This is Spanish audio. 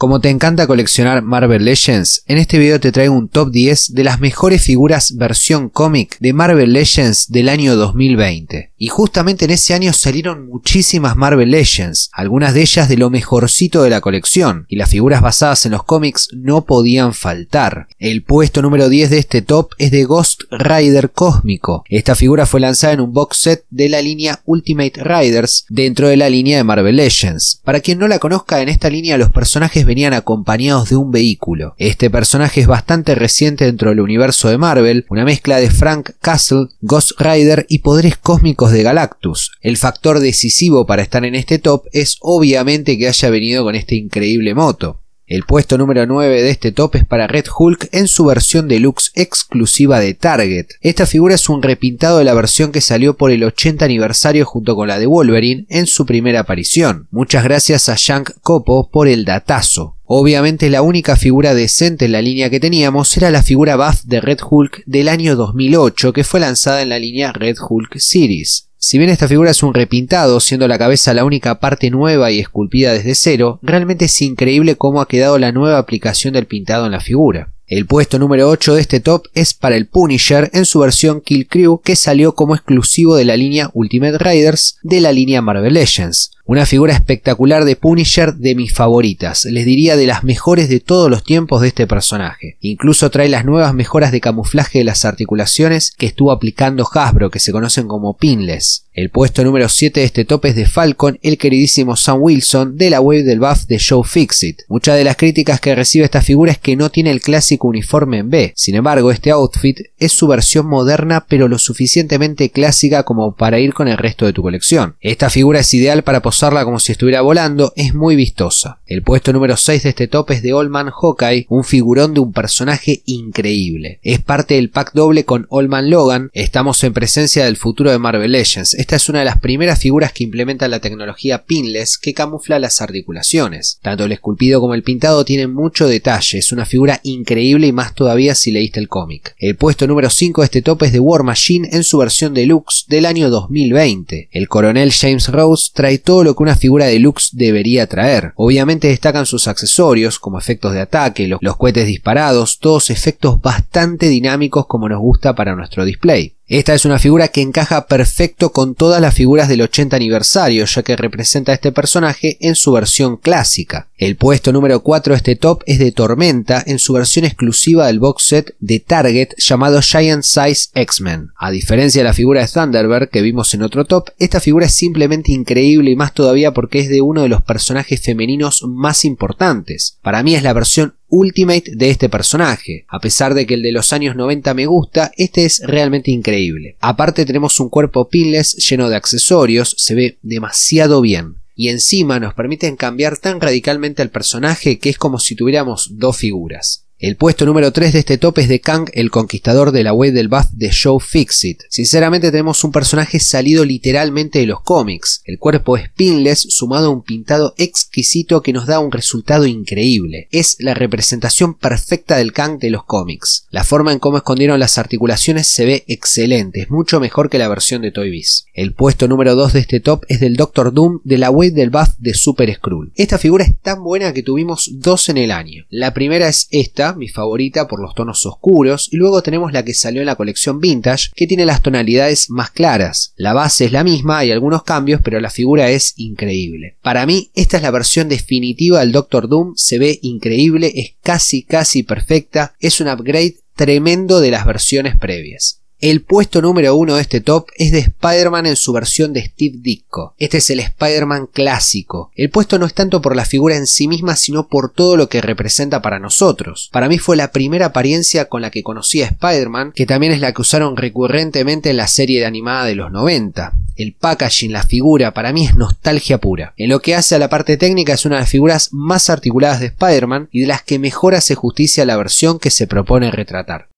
Como te encanta coleccionar Marvel Legends, en este video te traigo un top 10 de las mejores figuras versión cómic de Marvel Legends del año 2020. Y justamente en ese año salieron muchísimas Marvel Legends, algunas de ellas de lo mejorcito de la colección, y las figuras basadas en los cómics no podían faltar. El puesto número 10 de este top es de Ghost Rider Cósmico. Esta figura fue lanzada en un box set de la línea Ultimate Riders dentro de la línea de Marvel Legends. Para quien no la conozca, en esta línea los personajes venían acompañados de un vehículo. Este personaje es bastante reciente dentro del universo de Marvel, una mezcla de Frank Castle, Ghost Rider y poderes cósmicos de Galactus. El factor decisivo para estar en este top es obviamente que haya venido con esta increíble moto. El puesto número 9 de este top es para Red Hulk en su versión deluxe exclusiva de Target. Esta figura es un repintado de la versión que salió por el 80 aniversario junto con la de Wolverine en su primera aparición. Muchas gracias a Shank Copo por el datazo. Obviamente la única figura decente en la línea que teníamos era la figura buff de Red Hulk del año 2008 que fue lanzada en la línea Red Hulk Series. Si bien esta figura es un repintado, siendo la cabeza la única parte nueva y esculpida desde cero, realmente es increíble cómo ha quedado la nueva aplicación del pintado en la figura. El puesto número 8 de este top es para el Punisher en su versión Kill Crew que salió como exclusivo de la línea Ultimate Riders de la línea Marvel Legends. Una figura espectacular de Punisher de mis favoritas, les diría de las mejores de todos los tiempos de este personaje. Incluso trae las nuevas mejoras de camuflaje de las articulaciones que estuvo aplicando Hasbro, que se conocen como Pinless. El puesto número 7 de este top es de Falcon, el queridísimo Sam Wilson de la wave del buff de Show It. Muchas de las críticas que recibe esta figura es que no tiene el clásico uniforme en B. Sin embargo, este outfit es su versión moderna pero lo suficientemente clásica como para ir con el resto de tu colección. Esta figura es ideal para poseer usarla como si estuviera volando, es muy vistosa. El puesto número 6 de este top es de Old Man Hawkeye, un figurón de un personaje increíble. Es parte del pack doble con Old Man Logan, estamos en presencia del futuro de Marvel Legends. Esta es una de las primeras figuras que implementa la tecnología pinless que camufla las articulaciones. Tanto el esculpido como el pintado tienen mucho detalle, es una figura increíble y más todavía si leíste el cómic. El puesto número 5 de este top es de War Machine en su versión deluxe del año 2020. El coronel James Rose trae todo lo que una figura deluxe debería traer. Obviamente destacan sus accesorios, como efectos de ataque, los cohetes disparados, todos efectos bastante dinámicos como nos gusta para nuestro display. Esta es una figura que encaja perfecto con todas las figuras del 80 aniversario, ya que representa a este personaje en su versión clásica. El puesto número 4 de este top es de Tormenta en su versión exclusiva del box set de Target llamado Giant Size X-Men. A diferencia de la figura de Thunderbird que vimos en otro top, esta figura es simplemente increíble y más todavía porque es de uno de los personajes femeninos más importantes. Para mí es la versión Ultimate de este personaje. A pesar de que el de los años 90 me gusta, este es realmente increíble. Aparte tenemos un cuerpo pinless lleno de accesorios, se ve demasiado bien y encima nos permiten cambiar tan radicalmente al personaje que es como si tuviéramos dos figuras. El puesto número 3 de este top es de Kang, el conquistador de la web del Bath de Show It. Sinceramente tenemos un personaje salido literalmente de los cómics. El cuerpo es pinless sumado a un pintado exquisito que nos da un resultado increíble. Es la representación perfecta del Kang de los cómics. La forma en cómo escondieron las articulaciones se ve excelente, es mucho mejor que la versión de Toy Biz. El puesto número 2 de este top es del Doctor Doom de la web del Bath de Super Skrull. Esta figura es tan buena que tuvimos dos en el año. La primera es esta, mi favorita por los tonos oscuros, y luego tenemos la que salió en la colección vintage, que tiene las tonalidades más claras. La base es la misma, hay algunos cambios, pero la figura es increíble. Para mí, esta es la versión definitiva del Doctor Doom, se ve increíble, es casi casi perfecta, es un upgrade tremendo de las versiones previas. El puesto número uno de este top es de Spider-Man en su versión de Steve Ditko. Este es el Spider-Man clásico. El puesto no es tanto por la figura en sí misma, sino por todo lo que representa para nosotros. Para mí fue la primera apariencia con la que conocí a Spider-Man, que también es la que usaron recurrentemente en la serie de animada de los 90. El packaging, la figura, para mí es nostalgia pura. En lo que hace a la parte técnica es una de las figuras más articuladas de Spider-Man y de las que mejor hace justicia la versión que se propone retratar.